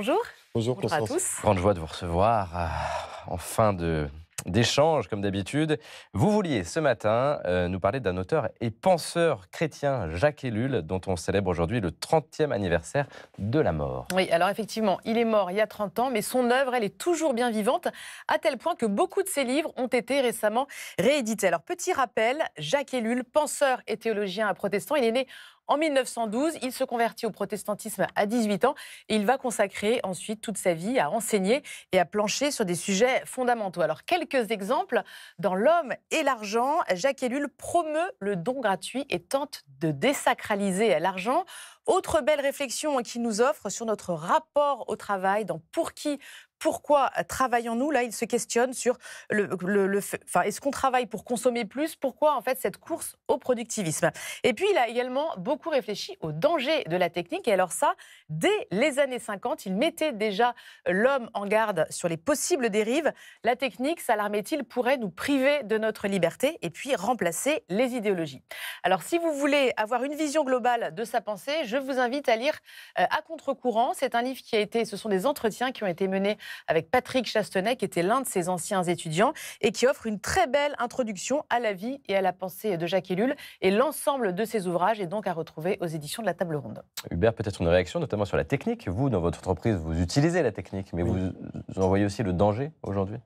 Bonjour. Bonjour, à tous. Grande joie de vous recevoir euh, en fin de d'échange, comme d'habitude. Vous vouliez ce matin euh, nous parler d'un auteur et penseur chrétien, Jacques Ellul, dont on célèbre aujourd'hui le 30e anniversaire de la mort. Oui, alors effectivement, il est mort il y a 30 ans, mais son œuvre, elle est toujours bien vivante, à tel point que beaucoup de ses livres ont été récemment réédités. Alors, petit rappel, Jacques Ellul, penseur et théologien protestant, il est né en 1912. Il se convertit au protestantisme à 18 ans et il va consacrer ensuite toute sa vie à enseigner et à plancher sur des sujets fondamentaux. Alors, quelques exemples. Dans L'homme et l'argent, Jacques Ellul promeut le don gratuit et tente de désacraliser l'argent. Autre belle réflexion qu'il nous offre sur notre rapport au travail dans Pour qui pourquoi travaillons-nous Là, il se questionne sur le, le, enfin, est-ce qu'on travaille pour consommer plus Pourquoi en fait cette course au productivisme Et puis, il a également beaucoup réfléchi au danger de la technique. Et alors ça, dès les années 50, il mettait déjà l'homme en garde sur les possibles dérives. La technique, s'alarmait-il, pourrait nous priver de notre liberté et puis remplacer les idéologies. Alors, si vous voulez avoir une vision globale de sa pensée, je vous invite à lire euh, À contre-courant. C'est un livre qui a été, ce sont des entretiens qui ont été menés avec Patrick Chastenet, qui était l'un de ses anciens étudiants et qui offre une très belle introduction à la vie et à la pensée de Jacques Ellul. Et l'ensemble de ses ouvrages est donc à retrouver aux éditions de la Table Ronde. Hubert, peut-être une réaction, notamment sur la technique. Vous, dans votre entreprise, vous utilisez la technique, mais vous en voyez aussi le danger aujourd'hui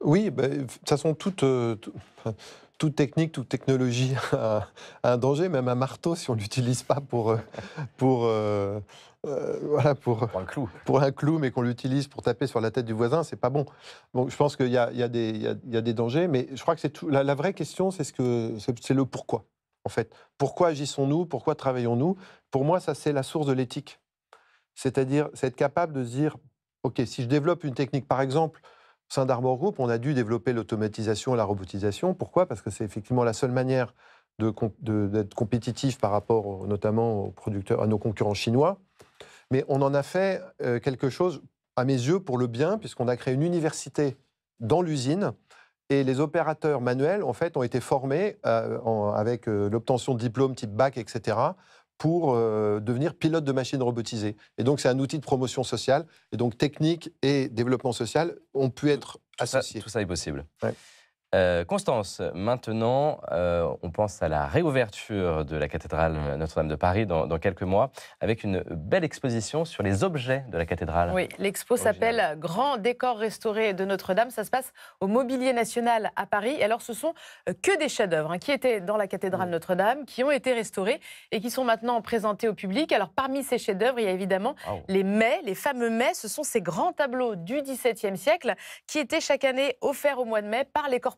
oui, bah, de sont toute façon, euh, toute technique, toute technologie a un, danger, même un marteau si on ne l'utilise pas pour, euh, pour, euh, euh, voilà, pour, un clou. pour un clou, mais qu'on l'utilise pour taper sur la tête du voisin, c'est pas bon. Donc je pense qu'il y a, il des, dangers, mais je crois que c'est la, vraie question, c'est ce que, c'est le pourquoi, en fait. Pourquoi agissons-nous Pourquoi travaillons-nous Pour moi, ça, c'est la source de l'éthique. C'est-à-dire, c'est être capable de se dire, OK, si je développe une technique, par exemple, sein d'Arbor Group, on a dû développer l'automatisation et la robotisation. Pourquoi Parce que c'est effectivement la seule manière d'être compétitif par rapport notamment aux producteurs, à nos concurrents chinois. Mais on en a fait euh, quelque chose, à mes yeux, pour le bien, puisqu'on a créé une université dans l'usine. Et les opérateurs manuels, en fait, ont été formés euh, avec euh, l'obtention de diplômes type bac, etc., pour euh, devenir pilote de machines robotisées. Et donc, c'est un outil de promotion sociale. Et donc, technique et développement social ont pu être associés. tout ça est possible. Euh, Constance, maintenant, euh, on pense à la réouverture de la cathédrale Notre-Dame de Paris dans, quelques mois, avec une belle exposition sur les objets de la cathédrale. Oui, l'expo s'appelle Grand décor restauré de Notre-Dame. Ça se passe au Mobilier National à Paris. alors, ce sont euh, que des chefs-d'œuvre hein, qui étaient dans la cathédrale Notre-Dame, qui ont été restaurés et qui sont maintenant présentés au public. Alors, parmi ces chefs-d'œuvre, il y a évidemment les mets, les fameux mets. Ce sont ces grands tableaux du XVIIe siècle qui étaient chaque année offerts au mois de mai par les corps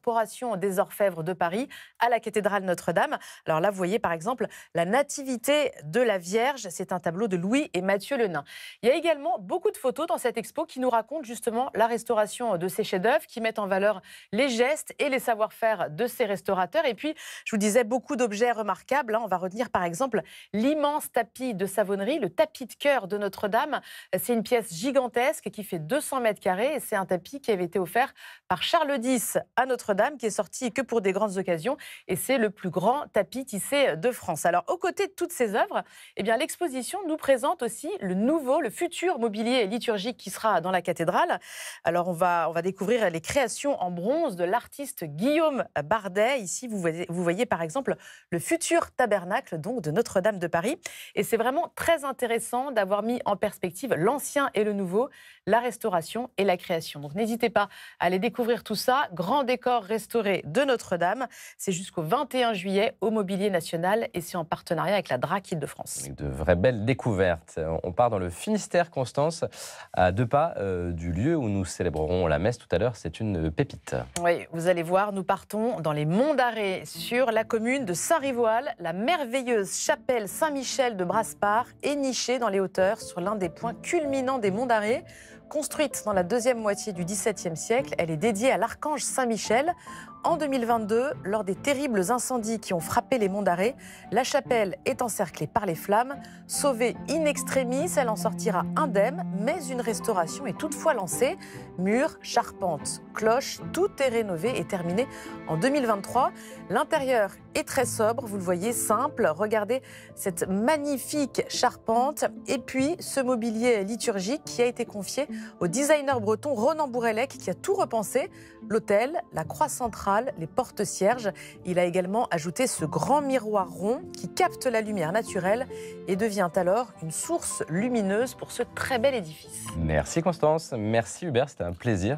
des Orfèvres de Paris à la cathédrale Notre-Dame. Alors là, vous voyez par exemple la Nativité de la Vierge. C'est un tableau de Louis et Mathieu Lenain. Il y a également beaucoup de photos dans cette expo qui nous racontent justement la restauration de ces chefs-d'œuvre, qui mettent en valeur les gestes et les savoir-faire de ces restaurateurs. Et puis, je vous disais, beaucoup d'objets remarquables. Hein. On va retenir par exemple l'immense tapis de savonnerie, le tapis de cœur de Notre-Dame. C'est une pièce gigantesque qui fait 200 mètres carrés et c'est un tapis qui avait été offert par Charles X à Notre-Dame dame qui est sorti que pour des grandes occasions et c'est le plus grand tapis tissé de France. Alors aux côtés de toutes ces œuvres, eh bien l'exposition nous présente aussi le nouveau, le futur mobilier liturgique qui sera dans la cathédrale. Alors on va on va découvrir les créations en bronze de l'artiste Guillaume Bardet. Ici vous voyez, vous voyez par exemple le futur tabernacle donc de Notre-Dame de Paris et c'est vraiment très intéressant d'avoir mis en perspective l'ancien et le nouveau, la restauration et la création. Donc n'hésitez pas à aller découvrir tout ça. Grand décor restaurée de Notre-Dame. C'est jusqu'au 21 juillet au Mobilier National et c'est en partenariat avec la DRAC de france De vraies belles découvertes. On part dans le Finistère, Constance, à deux pas euh, du lieu où nous célébrerons la messe tout à l'heure. C'est une pépite. Oui, vous allez voir, nous partons dans les Monts d'Arrée, sur la commune de Saint-Rivoal. La merveilleuse chapelle Saint-Michel de Braspart est nichée dans les hauteurs sur l'un des points culminants des Monts d'Arrée construite dans la deuxième moitié du XVIIe siècle. Elle est dédiée à l'archange Saint-Michel. En 2022, lors des terribles incendies qui ont frappé les monts d'Arrée, la chapelle est encerclée par les flammes. Sauvée in extremis, elle en sortira indemne, mais une restauration est toutefois lancée. Murs, charpente, cloches, tout est rénové et terminé en 2023. L'intérieur est très sobre, vous le voyez, simple. Regardez cette magnifique charpente et puis ce mobilier liturgique qui a été confié au designer breton Ronan Bourrellec qui a tout repensé, l'hôtel, la croix centrale, les portes-cierges. Il a également ajouté ce grand miroir rond qui capte la lumière naturelle et devient alors une source lumineuse pour ce très bel édifice. Merci Constance, merci Hubert, c'était un plaisir.